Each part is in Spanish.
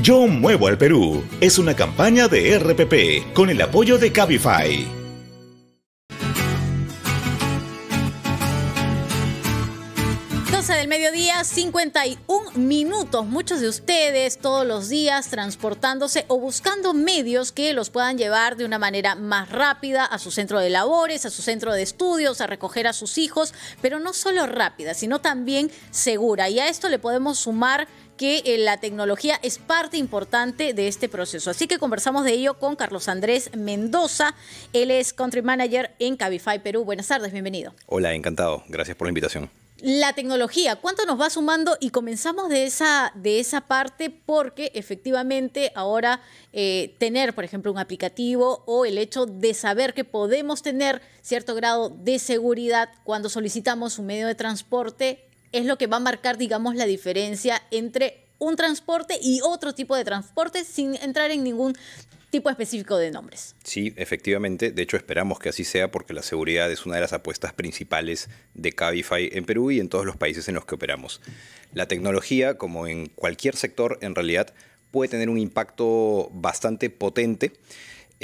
Yo Muevo al Perú es una campaña de RPP con el apoyo de Cabify. del mediodía, 51 minutos. Muchos de ustedes todos los días transportándose o buscando medios que los puedan llevar de una manera más rápida a su centro de labores, a su centro de estudios, a recoger a sus hijos, pero no solo rápida, sino también segura. Y a esto le podemos sumar que eh, la tecnología es parte importante de este proceso. Así que conversamos de ello con Carlos Andrés Mendoza. Él es Country Manager en Cabify Perú. Buenas tardes, bienvenido. Hola, encantado. Gracias por la invitación. La tecnología, ¿cuánto nos va sumando? Y comenzamos de esa, de esa parte porque efectivamente ahora eh, tener, por ejemplo, un aplicativo o el hecho de saber que podemos tener cierto grado de seguridad cuando solicitamos un medio de transporte es lo que va a marcar, digamos, la diferencia entre un transporte y otro tipo de transporte sin entrar en ningún tipo específico de nombres. Sí, efectivamente. De hecho, esperamos que así sea porque la seguridad es una de las apuestas principales de Cabify en Perú y en todos los países en los que operamos. La tecnología, como en cualquier sector, en realidad puede tener un impacto bastante potente.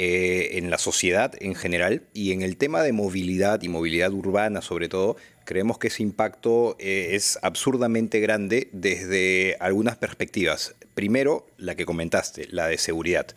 Eh, en la sociedad en general y en el tema de movilidad y movilidad urbana sobre todo, creemos que ese impacto eh, es absurdamente grande desde algunas perspectivas. Primero, la que comentaste, la de seguridad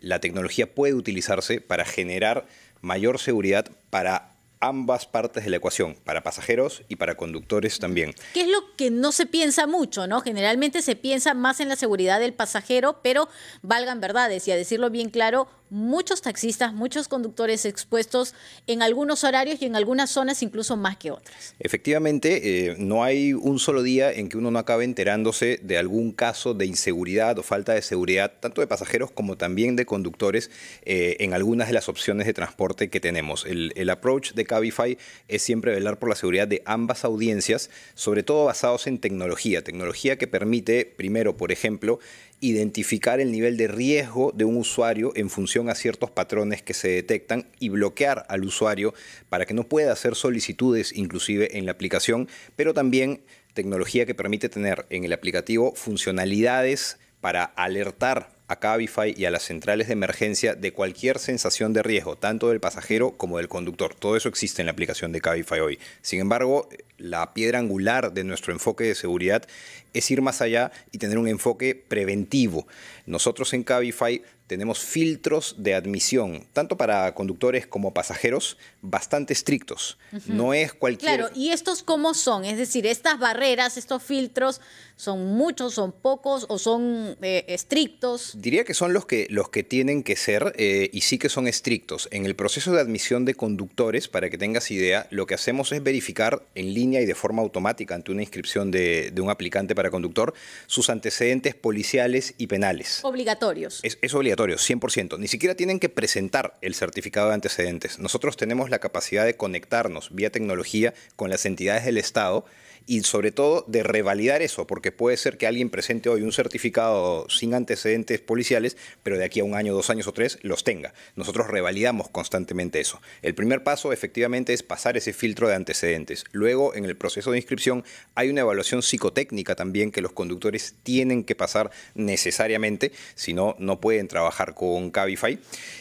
la tecnología puede utilizarse para generar mayor seguridad para ambas partes de la ecuación, para pasajeros y para conductores también. ¿Qué es lo que no se piensa mucho, no? Generalmente se piensa más en la seguridad del pasajero, pero valgan verdades y a decirlo bien claro, muchos taxistas, muchos conductores expuestos en algunos horarios y en algunas zonas incluso más que otras. Efectivamente, eh, no hay un solo día en que uno no acabe enterándose de algún caso de inseguridad o falta de seguridad, tanto de pasajeros como también de conductores eh, en algunas de las opciones de transporte que tenemos. el approach de Cabify es siempre velar por la seguridad de ambas audiencias, sobre todo basados en tecnología, tecnología que permite, primero, por ejemplo, identificar el nivel de riesgo de un usuario en función a ciertos patrones que se detectan y bloquear al usuario para que no pueda hacer solicitudes inclusive en la aplicación, pero también tecnología que permite tener en el aplicativo funcionalidades para alertar a Cabify y a las centrales de emergencia de cualquier sensación de riesgo, tanto del pasajero como del conductor. Todo eso existe en la aplicación de Cabify hoy. Sin embargo, la piedra angular de nuestro enfoque de seguridad es ir más allá y tener un enfoque preventivo. Nosotros en Cabify tenemos filtros de admisión, tanto para conductores como pasajeros, bastante estrictos. No es cualquier... Claro, ¿y estos cómo son? Es decir, estas barreras, estos filtros, ¿son muchos, son pocos o son eh, estrictos? Diría que son los que, los que tienen que ser eh, y sí que son estrictos. En el proceso de admisión de conductores, para que tengas idea, lo que hacemos es verificar en línea y de forma automática ante una inscripción de, un aplicante para conductor sus antecedentes policiales y penales. Obligatorios. Es, es obligatorio, 100%. Ni siquiera tienen que presentar el certificado de antecedentes. Nosotros tenemos la capacidad de conectarnos vía tecnología con las entidades del Estado y sobre todo de revalidar eso, porque puede ser que alguien presente hoy un certificado sin antecedentes policiales, pero de aquí a un año, dos años o tres los tenga. Nosotros revalidamos constantemente eso. El primer paso efectivamente es pasar ese filtro de antecedentes. Luego, en el proceso de inscripción hay una evaluación psicotécnica también que los conductores tienen que pasar necesariamente, si no, no pueden trabajar con Cabify.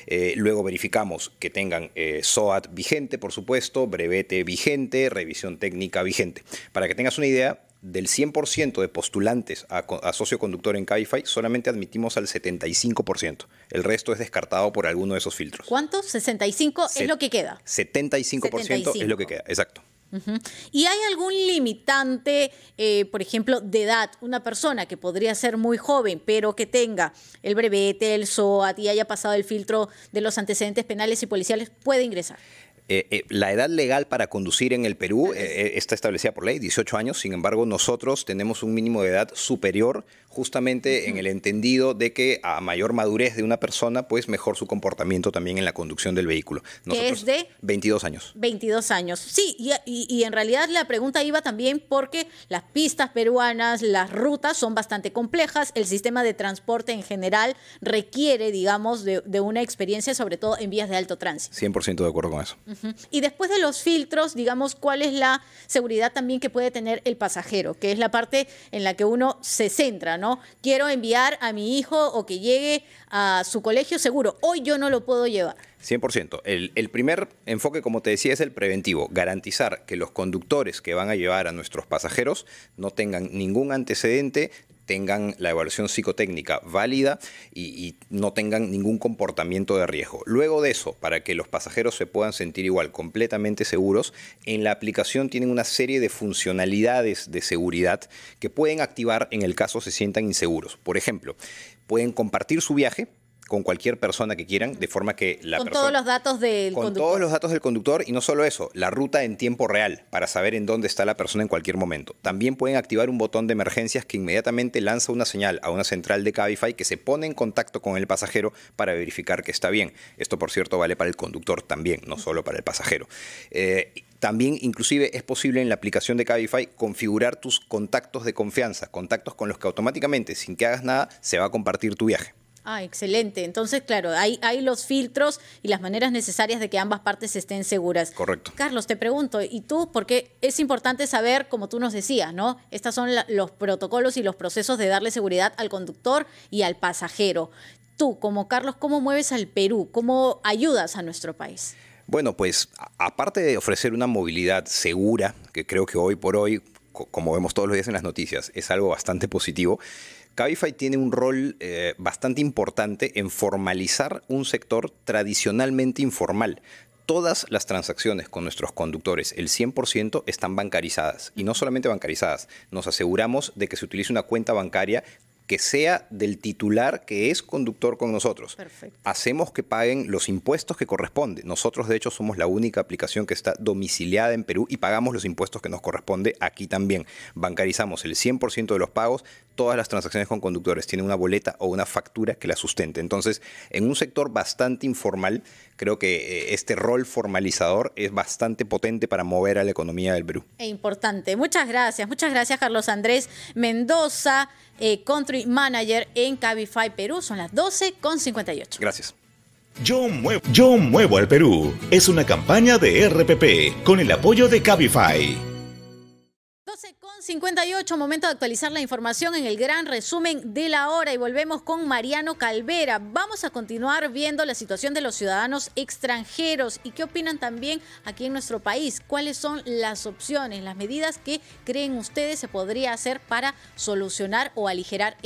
Eh, luego verificamos que tengan eh, SOAT vigente, por supuesto, brevete vigente, revisión técnica vigente, para que tengas una idea, del 100% de postulantes a, a, socio conductor en Cabify, solamente admitimos al 75%. El resto es descartado por alguno de esos filtros. ¿Cuántos? 65 es lo que queda. 75%, es lo que queda, exacto. ¿Y hay algún limitante, eh, por ejemplo, de edad? Una persona que podría ser muy joven, pero que tenga el brevete, el SOAT y haya pasado el filtro de los antecedentes penales y policiales, puede ingresar. Eh, eh, la edad legal para conducir en el Perú eh, está establecida por ley, 18 años. Sin embargo, nosotros tenemos un mínimo de edad superior, justamente en el entendido de que a mayor madurez de una persona, pues mejor su comportamiento también en la conducción del vehículo. Nosotros, es de 22 años. 22 años. Sí, y, en realidad la pregunta iba también porque las pistas peruanas, las rutas son bastante complejas. El sistema de transporte en general requiere, digamos, de, una experiencia, sobre todo en vías de alto tránsito. 100% de acuerdo con eso. Y después de los filtros, digamos, cuál es la seguridad también que puede tener el pasajero, que es la parte en la que uno se centra, ¿no? Quiero enviar a mi hijo o que llegue a su colegio seguro. Hoy yo no lo puedo llevar. 100%. El, el, primer enfoque, como te decía, es el preventivo, garantizar que los conductores que van a llevar a nuestros pasajeros no tengan ningún antecedente, tengan la evaluación psicotécnica válida y, no tengan ningún comportamiento de riesgo. Luego de eso, para que los pasajeros se puedan sentir igual, completamente seguros, en la aplicación tienen una serie de funcionalidades de seguridad que pueden activar en el caso se sientan inseguros. Por ejemplo, pueden compartir su viaje con cualquier persona que quieran, de forma que la con persona... todos los datos del conductor. Con todos los datos del conductor y no solo eso, la ruta en tiempo real para saber en dónde está la persona en cualquier momento. También pueden activar un botón de emergencias que inmediatamente lanza una señal a una central de Cabify que se pone en contacto con el pasajero para verificar que está bien. Esto, por cierto, vale para el conductor también, no solo para el pasajero. Eh, también inclusive es posible en la aplicación de Cabify configurar tus contactos de confianza, contactos con los que automáticamente, sin que hagas nada, se va a compartir tu viaje. Ah, excelente. Entonces, claro, hay, los filtros y las maneras necesarias de que ambas partes estén seguras. Correcto. Carlos, te pregunto, ¿y tú? Porque es importante saber, como tú nos decías, ¿no? Estos son los protocolos y los procesos de darle seguridad al conductor y al pasajero. Tú, como Carlos, ¿cómo mueves al Perú? ¿Cómo ayudas a nuestro país? Bueno, pues aparte de ofrecer una movilidad segura, que creo que hoy por hoy, como vemos todos los días en las noticias, es algo bastante positivo, Cabify tiene un rol eh, bastante importante en formalizar un sector tradicionalmente informal. Todas las transacciones con nuestros conductores, el 100%, están bancarizadas. Y no solamente bancarizadas, nos aseguramos de que se utilice una cuenta bancaria que sea del titular que es conductor con nosotros. Hacemos que paguen los impuestos que corresponden. Nosotros, de hecho, somos la única aplicación que está domiciliada en Perú y pagamos los impuestos que nos corresponde aquí también. Bancarizamos el 100% de los pagos, todas las transacciones con conductores tienen una boleta o una factura que la sustente. Entonces, en un sector bastante informal, creo que eh, este rol formalizador es bastante potente para mover a la economía del Perú. Es importante. Muchas gracias, muchas gracias Carlos Andrés Mendoza. Eh, country Manager en Cabify Perú. Son las 12.58. Gracias. Yo muevo, yo muevo al Perú. Es una campaña de RPP con el apoyo de Cabify con 58, momento de actualizar la información en el gran resumen de la hora y volvemos con Mariano Calvera. Vamos a continuar viendo la situación de los ciudadanos extranjeros y qué opinan también aquí en nuestro país. ¿Cuáles son las opciones, las medidas que creen ustedes se podría hacer para solucionar o aligerar